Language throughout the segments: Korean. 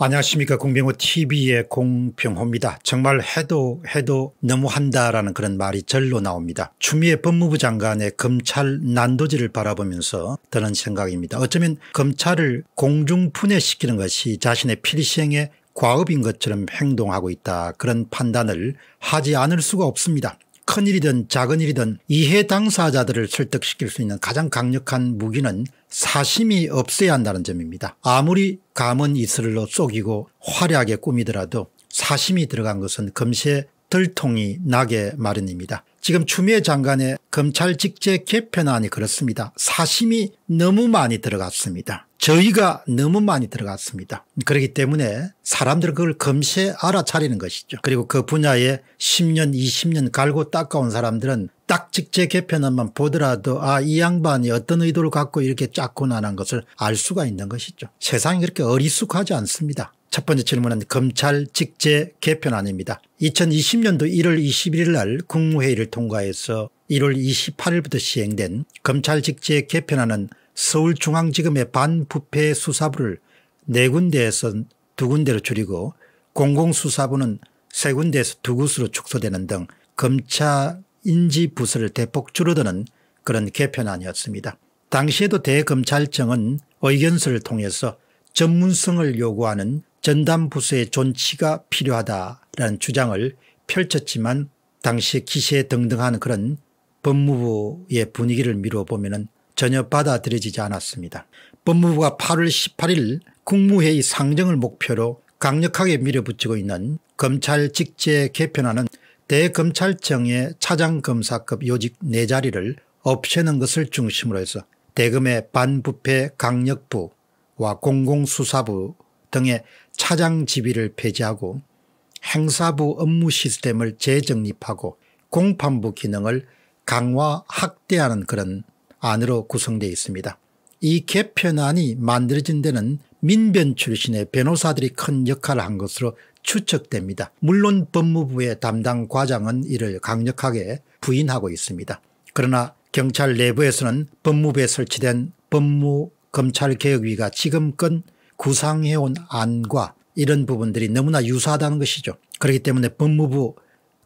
안녕하십니까. 공병호 TV의 공병호입니다. 정말 해도 해도 너무한다라는 그런 말이 절로 나옵니다. 추미애 법무부 장관의 검찰 난도지를 바라보면서 드는 생각입니다. 어쩌면 검찰을 공중 분해시키는 것이 자신의 필생의 과업인 것처럼 행동하고 있다. 그런 판단을 하지 않을 수가 없습니다. 큰 일이든 작은 일이든 이해 당사자들을 설득시킬 수 있는 가장 강력한 무기는 사심이 없어야 한다는 점입니다. 아무리 감은 이슬로 쏘기고 화려하게 꾸미더라도 사심이 들어간 것은 금세 들통이 나게 마련입니다. 지금 추미애 장관의 검찰 직제 개편안이 그렇습니다. 사심이 너무 많이 들어갔습니다. 저희가 너무 많이 들어갔습니다. 그렇기 때문에 사람들은 그걸 금세 알아차리는 것이죠. 그리고 그 분야에 10년 20년 갈고 닦아온 사람들은 딱 직제 개편안만 보더라도 아 이 양반이 어떤 의도를 갖고 이렇게 짰고 나난 것을 알 수가 있는 것이죠. 세상이 그렇게 어리숙하지 않습니다. 첫 번째 질문은 검찰 직제 개편안입니다. 2020년도 1월 21일 날 국무회의를 통과해서 1월 28일부터 시행된 검찰 직제 개편안은 서울중앙지검의 반부패 수사부를 네 군데에서 두 군데로 줄이고 공공수사부는 세 군데에서 두 곳으로 축소되는 등 검찰 인지 부서를 대폭 줄어드는 그런 개편안이었습니다. 당시에도 대검찰청은 의견서를 통해서 전문성을 요구하는 전담부서의 존치가 필요하다라는 주장을 펼쳤지만 당시 기세 등등한 그런 법무부의 분위기를 미루 보면 전혀 받아들여지지 않았습니다. 법무부가 8월 18일 국무회의 상정을 목표로 강력하게 밀어붙이고 있는 검찰 직제 개편하는 대검찰청의 차장검사급 요직 4자리를 없애는 것을 중심으로 해서 대검의 반부패 강력부와 공공수사부 등의 차장 지위를 폐지하고 행사부 업무 시스템을 재정립하고 공판부 기능을 강화 확대하는 그런 안으로 구성되어 있습니다. 이 개편안이 만들어진 데는 민변 출신의 변호사들이 큰 역할을 한 것으로 추측됩니다. 물론 법무부의 담당 과장은 이를 강력하게 부인하고 있습니다. 그러나 경찰 내부에서는 법무부에 설치된 법무검찰개혁위가 지금껏 구상해온 안과 이런 부분들이 너무나 유사하다는 것이죠. 그렇기 때문에 법무부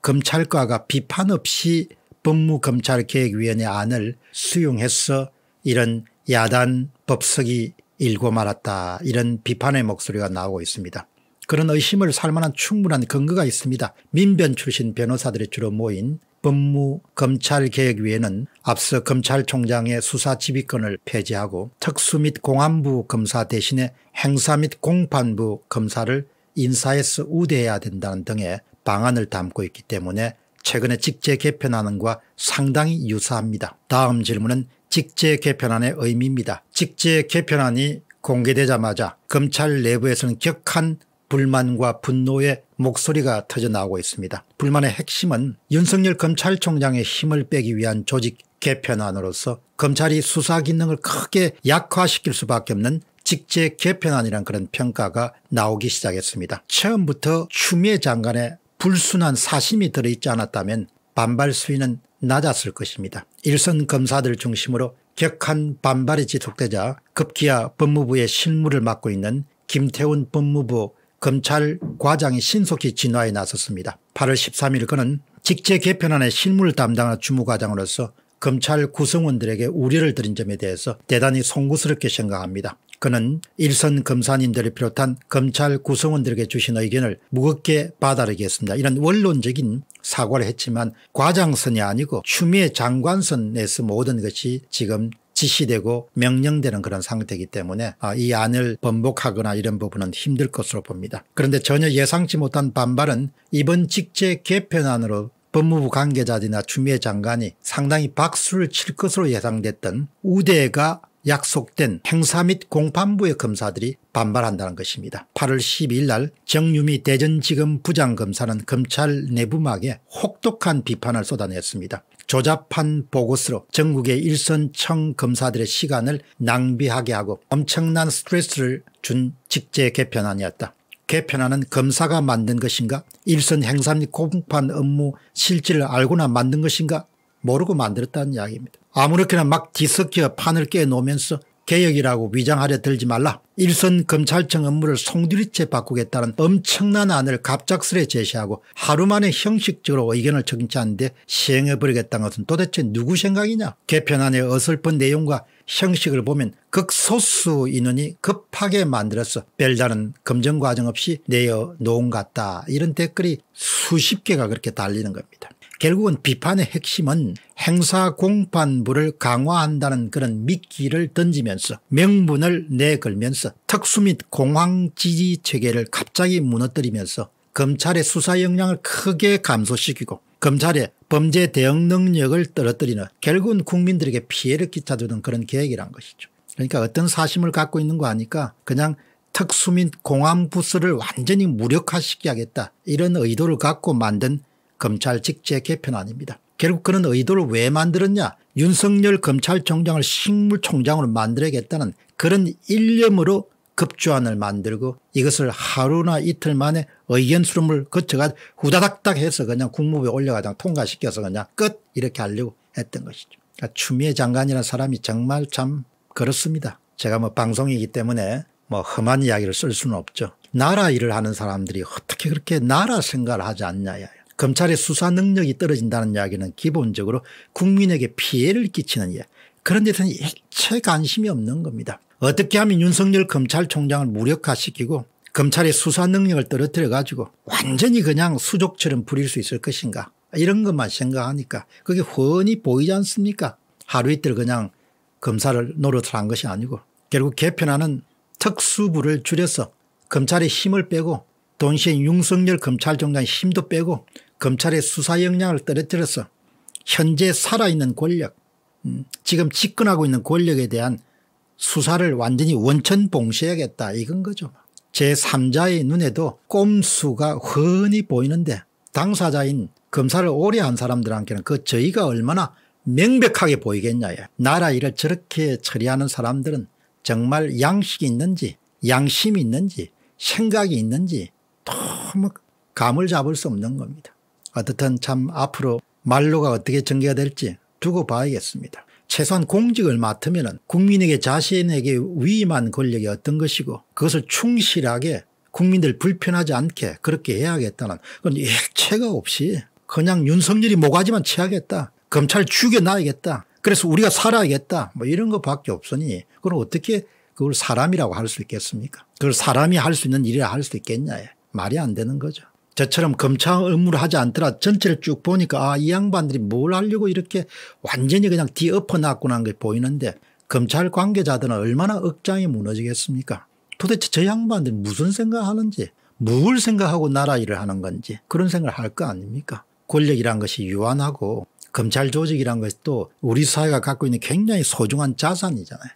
검찰과가 비판 없이 법무검찰개혁위원회 안을 수용해서 이런 야단 법석이 일고 말았다 이런 비판의 목소리가 나오고 있습니다. 그런 의심을 살만한 충분한 근거가 있습니다. 민변 출신 변호사들이 주로 모인 법무검찰개혁위원회는 앞서 검찰총장의 수사지휘권을 폐지하고 특수 및 공안부 검사 대신에 행사 및 공판부 검사를 인사에서 우대해야 된다는 등의 방안을 담고 있기 때문에 최근에 직제 개편안과 상당히 유사합니다. 다음 질문은 직제 개편안의 의미입니다. 직제 개편안이 공개되자마자 검찰 내부에서는 격한 불만과 분노의 목소리가 터져나오고 있습니다. 불만의 핵심은 윤석열 검찰총장의 힘을 빼기 위한 조직 개편안으로서 검찰이 수사 기능을 크게 약화시킬 수밖에 없는 직제 개편안이란 그런 평가가 나오기 시작했습니다. 처음부터 추미애 장관의 불순한 사심이 들어있지 않았다면 반발 수위는 낮았을 것입니다. 일선 검사들 중심으로 격한 반발이 지속되자 급기야 법무부의 실무를 맡고 있는 김태훈 법무부 검찰과장이 신속히 진화에 나섰습니다. 8월 13일 그는 직제 개편안의 실무를 담당한 주무과장으로서 검찰 구성원들에게 우려를 드린 점에 대해서 대단히 송구스럽게 생각합니다. 그는 일선 검사님들을 비롯한 검찰 구성원들에게 주신 의견을 무겁게 받아들이겠습니다. 이런 원론적인 사과를 했지만 과장선이 아니고 추미애 장관선에서 모든 것이 지금 지시되고 명령되는 그런 상태이기 때문에 아, 이 안을 번복하거나 이런 부분은 힘들 것으로 봅니다. 그런데 전혀 예상치 못한 반발은 이번 직제 개편안으로 법무부 관계자들이나 추미애 장관이 상당히 박수를 칠 것으로 예상됐던 우대가 약속된 행사 및 공판부의 검사들이 반발한다는 것입니다. 8월 12일 날 정유미 대전지검 부장검사는 검찰 내부막에 혹독한 비판을 쏟아냈습니다. 조잡한 보고서로 전국의 일선청 검사들의 시간을 낭비하게 하고 엄청난 스트레스를 준 직제 개편 안이었다. 개편안은 검사가 만든 것인가 일선 행사 및 공판 업무 실질을 알고나 만든 것인가 모르고 만들었다는 이야기입니다. 아무렇게나 막 뒤섞여 판을 깨놓으면서 개혁이라고 위장하려 들지 말라 일선 검찰청 업무를 송두리째 바꾸겠다는 엄청난 안을 갑작스레 제시하고 하루 만에 형식적으로 의견을 정지하는데 시행해버리겠다는 것은 도대체 누구 생각이냐 개편안의 어설픈 내용과 형식을 보면 극소수 인원이 급하게 만들어서 별다른 검증 과정 없이 내어 놓은 것 같다 이런 댓글이 수십 개가 그렇게 달리는 겁니다. 결국은 비판의 핵심은 행사 공판부를 강화한다는 그런 미끼를 던지면서 명분을 내걸면서 특수 및 공황 지지 체계를 갑자기 무너뜨리면서 검찰의 수사 역량을 크게 감소시키고 검찰의 범죄 대응 능력을 떨어뜨리는 결국은 국민들에게 피해를 끼쳐주는 그런 계획이란 것이죠. 그러니까 어떤 사심을 갖고 있는 거 아니까 그냥 특수 및 공안 부서를 완전히 무력화시키겠다 이런 의도를 갖고 만든 검찰 직제 개편안입니다. 결국 그런 의도를 왜 만들었냐 윤석열 검찰총장을 식물총장으로 만들어야겠다는 그런 일념으로 급조안을 만들고 이것을 하루나 이틀 만에 의견 수렴을 거쳐가 후다닥닥 해서 그냥 국무부에 올려가지 통과시켜서 그냥 끝 이렇게 하려고 했던 것이죠. 그러니까 추미애 장관이라는 사람이 정말 참 그렇습니다. 제가 뭐 방송이기 때문에 뭐 험한 이야기를 쓸 수는 없죠. 나라 일을 하는 사람들이 어떻게 그렇게 나라 생각을 하지 않냐 검찰의 수사 능력이 떨어진다는 이야기는 기본적으로 국민에게 피해를 끼치는 이야 그런 데서는 일체 관심이 없는 겁니다. 어떻게 하면 윤석열 검찰총장을 무력화시키고 검찰의 수사 능력을 떨어뜨려 가지고 완전히 그냥 수족처럼 부릴 수 있을 것인가 이런 것만 생각하니까 그게 훤히 보이지 않습니까 하루 이틀 그냥 검사를 노릇을 한 것이 아니고 결국 개편하는 특수부를 줄여서 검찰의 힘을 빼고 동시에 윤석열 검찰총장 힘도 빼고 검찰의 수사 역량을 떨어뜨려서 현재 살아있는 권력 음, 지금 집권하고 있는 권력에 대한 수사를 완전히 원천 봉쇄하겠다 이건 거죠. 제3자의 눈에도 꼼수가 흔히 보이는데 당사자인 검사를 오래 한 사람들한테는 그 저희가 얼마나 명백하게 보이겠냐. 나라 일을 저렇게 처리하는 사람들은 정말 양식이 있는지 양심이 있는지 생각이 있는지 너무 뭐 감을 잡을 수 없는 겁니다. 어떻든 참 앞으로 말로가 어떻게 전개가 될지 두고 봐야겠습니다. 최소한 공직을 맡으면 국민에게 자신에게 위임한 권력이 어떤 것이고 그것을 충실하게 국민들 불편하지 않게 그렇게 해야겠다는 그건 액체가 없이 그냥 윤석열이 모가지만 치하겠다. 검찰 죽여놔야겠다. 그래서 우리가 살아야겠다. 뭐 이런 것밖에 없으니 그걸 어떻게 그걸 사람이라고 할 수 있겠습니까? 그걸 사람이 할 수 있는 일이라 할 수 있겠냐. 말이 안 되는 거죠. 저처럼 검찰 업무를 하지 않더라 전체를 쭉 보니까 아이 양반들이 뭘 하려고 이렇게 완전히 그냥 뒤엎어놨구나 하는 게 보이는데 검찰 관계자들은 얼마나 억장이 무너지겠습니까 도대체 저 양반들이 무슨 생각하는지 무 생각하고 나라 일을 하는 건지 그런 생각을 할 거 아닙니까 권력이란 것이 유한하고 검찰 조직이란 것도 우리 사회가 갖고 있는 굉장히 소중한 자산이잖아요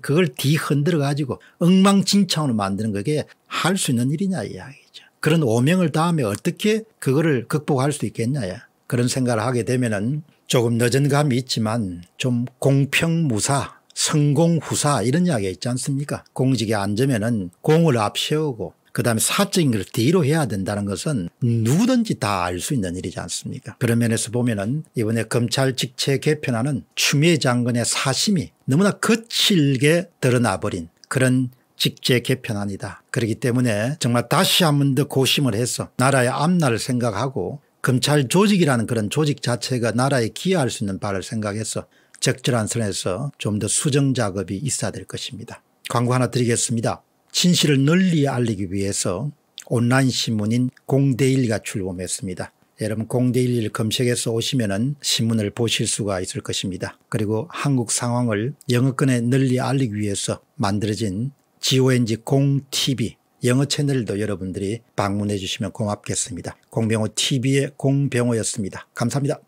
그걸 뒤흔들어 가지고 엉망진창으로 만드는 그게 할 수 있는 일이냐 이야기 그런 오명을 다음에 어떻게 그거를 극복할 수 있겠냐 그런 생각을 하게 되면은 조금 늦은 감이 있지만 좀 공평무사 성공후사 이런 이야기가 있지 않습니까 공직에 앉으면은 공을 앞세우고 그다음에 사적인 걸 뒤로 해야 된다는 것은 누구든지 다 알 수 있는 일이지 않습니까 그런 면에서 보면은 이번에 검찰 직책 개편하는 추미애 장관의 사심이 너무나 거칠게 드러나버린 그런 직제 개편안이다. 그렇기 때문에 정말 다시 한 번 더 고심을 해서 나라의 앞날을 생각하고 검찰 조직이라는 그런 조직 자체가 나라에 기여할 수 있는 바를 생각해서 적절한 선에서 좀 더 수정 작업이 있어야 될 것입니다. 광고 하나 드리겠습니다. 진실을 널리 알리기 위해서 온라인 신문인 공대일가 출범했습니다. 여러분 공대일일 검색해서 오시면 은 신문을 보실 수가 있을 것입니다. 그리고 한국 상황을 영어권에 널리 알리기 위해서 만들어진 GONG 공TV 영어 채널도 여러분들이 방문해 주시면 고맙겠습니다. 공병호 TV의 공병호였습니다. 감사합니다.